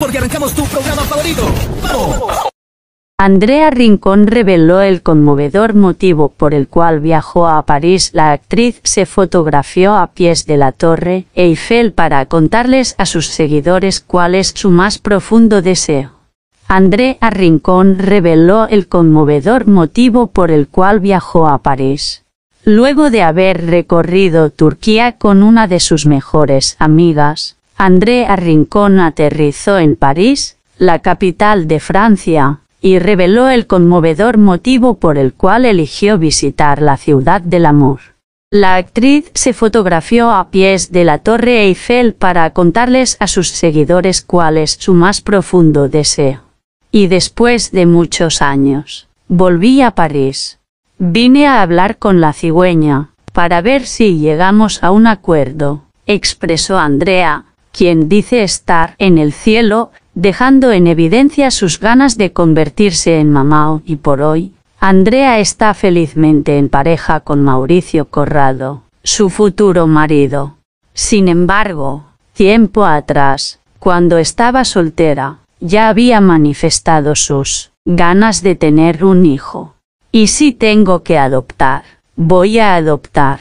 porque arrancamos tu programa favorito. Andrea Rincón reveló el conmovedor motivo por el cual viajó a París. La actriz se fotografió a pies de la torre Eiffel para contarles a sus seguidores cuál es su más profundo deseo. Andrea Rincón reveló el conmovedor motivo por el cual viajó a París. Luego de haber recorrido Turquía con una de sus mejores amigas, André Arrincón aterrizó en París, la capital de Francia, y reveló el conmovedor motivo por el cual eligió visitar la ciudad del amor. La actriz se fotografió a pies de la Torre Eiffel para contarles a sus seguidores cuál es su más profundo deseo. Y después de muchos años, volví a París. Vine a hablar con la cigüeña, para ver si llegamos a un acuerdo, expresó Andrea, quien dice estar en el cielo, dejando en evidencia sus ganas de convertirse en mamá. y por hoy, Andrea está felizmente en pareja con Mauricio Corrado, su futuro marido. Sin embargo, tiempo atrás, cuando estaba soltera, ya había manifestado sus ganas de tener un hijo. Y si tengo que adoptar, voy a adoptar.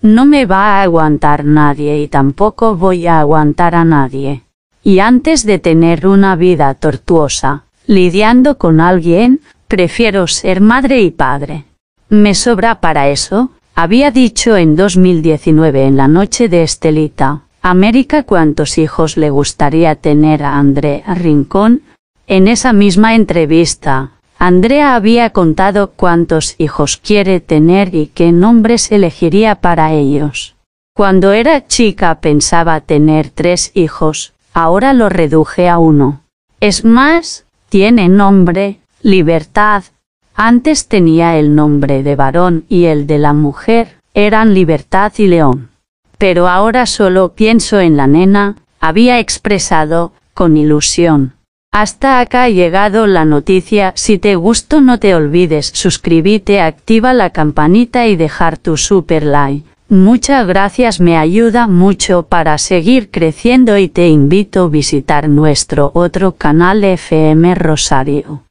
No me va a aguantar nadie y tampoco voy a aguantar a nadie. Y antes de tener una vida tortuosa, lidiando con alguien, prefiero ser madre y padre. Me sobra para eso, había dicho en 2019 en la noche de Estelita, América cuántos hijos le gustaría tener a André Rincón. En esa misma entrevista, Andrea había contado cuántos hijos quiere tener y qué nombres elegiría para ellos. Cuando era chica pensaba tener tres hijos, ahora lo reduje a uno. Es más, tiene nombre, libertad. Antes tenía el nombre de varón y el de la mujer, eran libertad y león. Pero ahora solo pienso en la nena, había expresado, con ilusión. Hasta acá ha llegado la noticia, si te gustó no te olvides suscribirte, activa la campanita y dejar tu super like. Muchas gracias me ayuda mucho para seguir creciendo y te invito a visitar nuestro otro canal FM Rosario.